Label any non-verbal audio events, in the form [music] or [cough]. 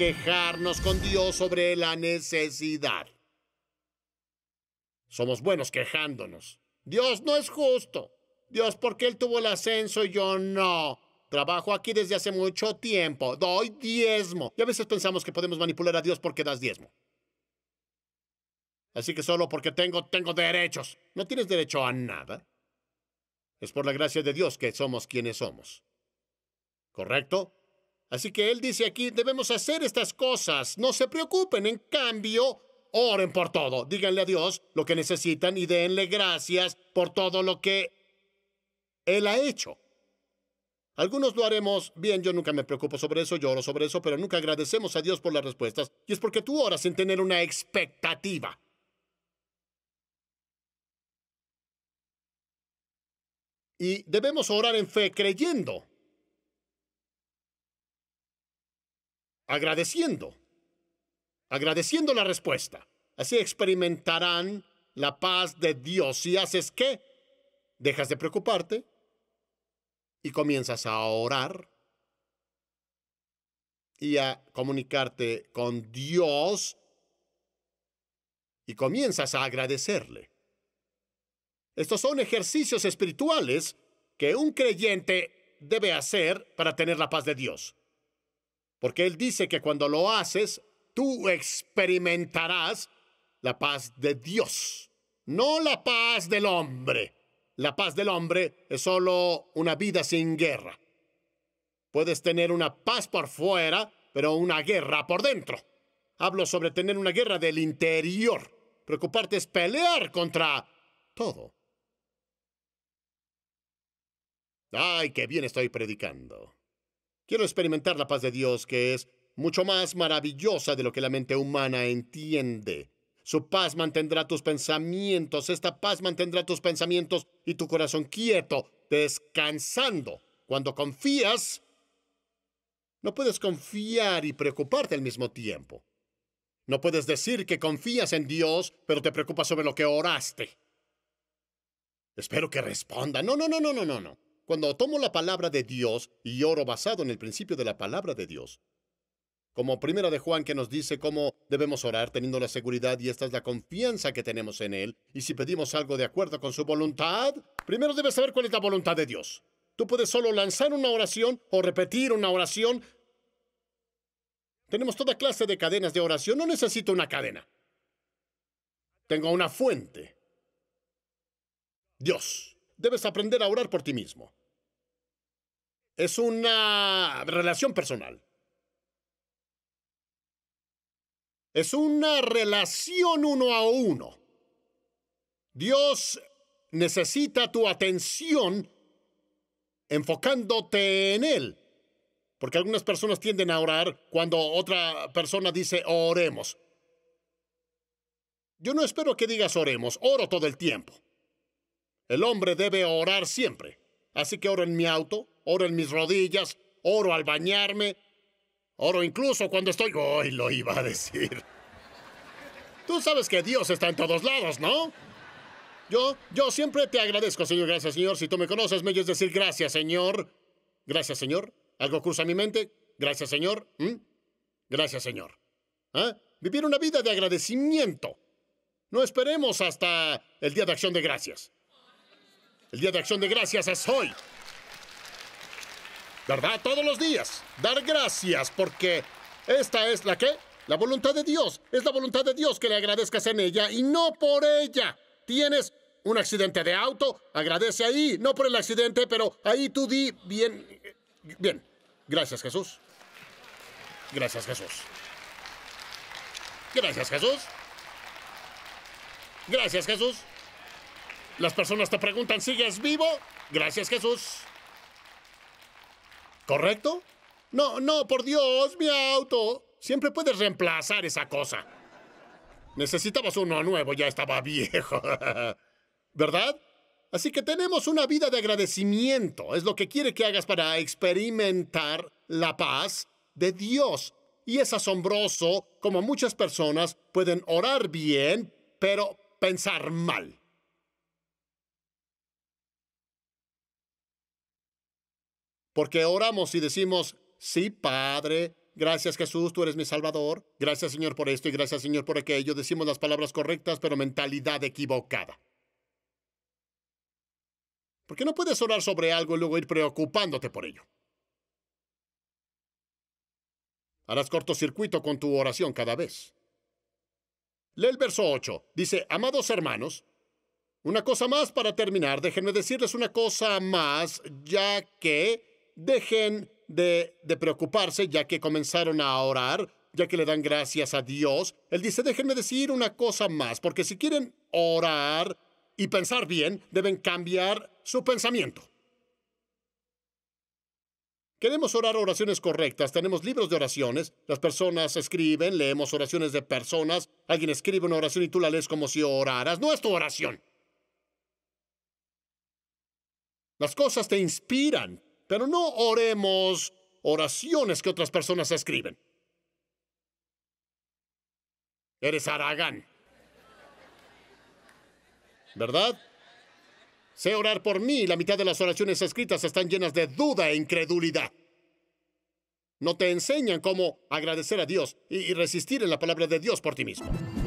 quejarnos con Dios sobre la necesidad. Somos buenos quejándonos. Dios no es justo. Dios, porque Él tuvo el ascenso y yo no? Trabajo aquí desde hace mucho tiempo. Doy diezmo. Y a veces pensamos que podemos manipular a Dios porque das diezmo. Así que solo porque tengo, tengo derechos. No tienes derecho a nada. Es por la gracia de Dios que somos quienes somos. ¿Correcto? Así que él dice aquí, debemos hacer estas cosas, no se preocupen, en cambio, oren por todo, díganle a Dios lo que necesitan y denle gracias por todo lo que él ha hecho. Algunos lo haremos bien, yo nunca me preocupo sobre eso, Yo oro sobre eso, pero nunca agradecemos a Dios por las respuestas, y es porque tú oras sin tener una expectativa. Y debemos orar en fe creyendo agradeciendo, agradeciendo la respuesta. Así experimentarán la paz de Dios. ¿Y haces qué, dejas de preocuparte y comienzas a orar y a comunicarte con Dios y comienzas a agradecerle. Estos son ejercicios espirituales que un creyente debe hacer para tener la paz de Dios. Porque Él dice que cuando lo haces, tú experimentarás la paz de Dios, no la paz del hombre. La paz del hombre es solo una vida sin guerra. Puedes tener una paz por fuera, pero una guerra por dentro. Hablo sobre tener una guerra del interior. Preocuparte es pelear contra todo. Ay, qué bien estoy predicando. Quiero experimentar la paz de Dios, que es mucho más maravillosa de lo que la mente humana entiende. Su paz mantendrá tus pensamientos, esta paz mantendrá tus pensamientos y tu corazón quieto, descansando. Cuando confías, no puedes confiar y preocuparte al mismo tiempo. No puedes decir que confías en Dios, pero te preocupas sobre lo que oraste. Espero que responda. No, no, no, no, no, no, no. Cuando tomo la palabra de Dios y oro basado en el principio de la palabra de Dios, como primera de Juan que nos dice cómo debemos orar teniendo la seguridad y esta es la confianza que tenemos en Él. Y si pedimos algo de acuerdo con su voluntad, primero debes saber cuál es la voluntad de Dios. Tú puedes solo lanzar una oración o repetir una oración. Tenemos toda clase de cadenas de oración. No necesito una cadena. Tengo una fuente. Dios, debes aprender a orar por ti mismo es una relación personal. Es una relación uno a uno. Dios necesita tu atención enfocándote en Él. Porque algunas personas tienden a orar cuando otra persona dice oremos. Yo no espero que digas oremos, oro todo el tiempo. El hombre debe orar siempre. Así que oro en mi auto, oro en mis rodillas, oro al bañarme, oro incluso cuando estoy... Hoy lo iba a decir. Tú sabes que Dios está en todos lados, ¿no? Yo, yo siempre te agradezco, señor. Gracias, señor. Si tú me conoces, me oyes decir gracias, señor. Gracias, señor. Algo cruza mi mente. Gracias, señor. ¿Mm? Gracias, señor. ¿Ah? Vivir una vida de agradecimiento. No esperemos hasta el Día de Acción de Gracias. El Día de Acción de Gracias es hoy. ¿Verdad? Todos los días. Dar gracias porque esta es la que? La voluntad de Dios. Es la voluntad de Dios que le agradezcas en ella y no por ella. Tienes un accidente de auto, agradece ahí, no por el accidente, pero ahí tú di bien. Bien. Gracias, Jesús. Gracias, Jesús. Gracias, Jesús. Gracias, Jesús. Las personas te preguntan, ¿sigues vivo? Gracias Jesús. ¿Correcto? No, no, por Dios, mi auto. Siempre puedes reemplazar esa cosa. Necesitabas uno nuevo, ya estaba viejo. [laughs] ¿Verdad? Así que tenemos una vida de agradecimiento. Es lo que quiere que hagas para experimentar la paz de Dios. Y es asombroso como muchas personas pueden orar bien, pero pensar mal. Porque oramos y decimos, sí, Padre, gracias Jesús, tú eres mi Salvador, gracias Señor por esto y gracias Señor por aquello. Decimos las palabras correctas, pero mentalidad equivocada. Porque no puedes orar sobre algo y luego ir preocupándote por ello. Harás cortocircuito con tu oración cada vez. Lee el verso 8. Dice, amados hermanos, una cosa más para terminar. Déjenme decirles una cosa más, ya que dejen de, preocuparse ya que comenzaron a orar, ya que le dan gracias a Dios. Él dice, déjenme decir una cosa más, porque si quieren orar y pensar bien, deben cambiar su pensamiento. Queremos orar oraciones correctas. Tenemos libros de oraciones. Las personas escriben, leemos oraciones de personas. Alguien escribe una oración y tú la lees como si oraras. No es tu oración. Las cosas te inspiran. Pero no oremos oraciones que otras personas escriben. Eres Aragán. ¿Verdad? Sé orar por mí la mitad de las oraciones escritas están llenas de duda e incredulidad. No te enseñan cómo agradecer a Dios y resistir en la palabra de Dios por ti mismo.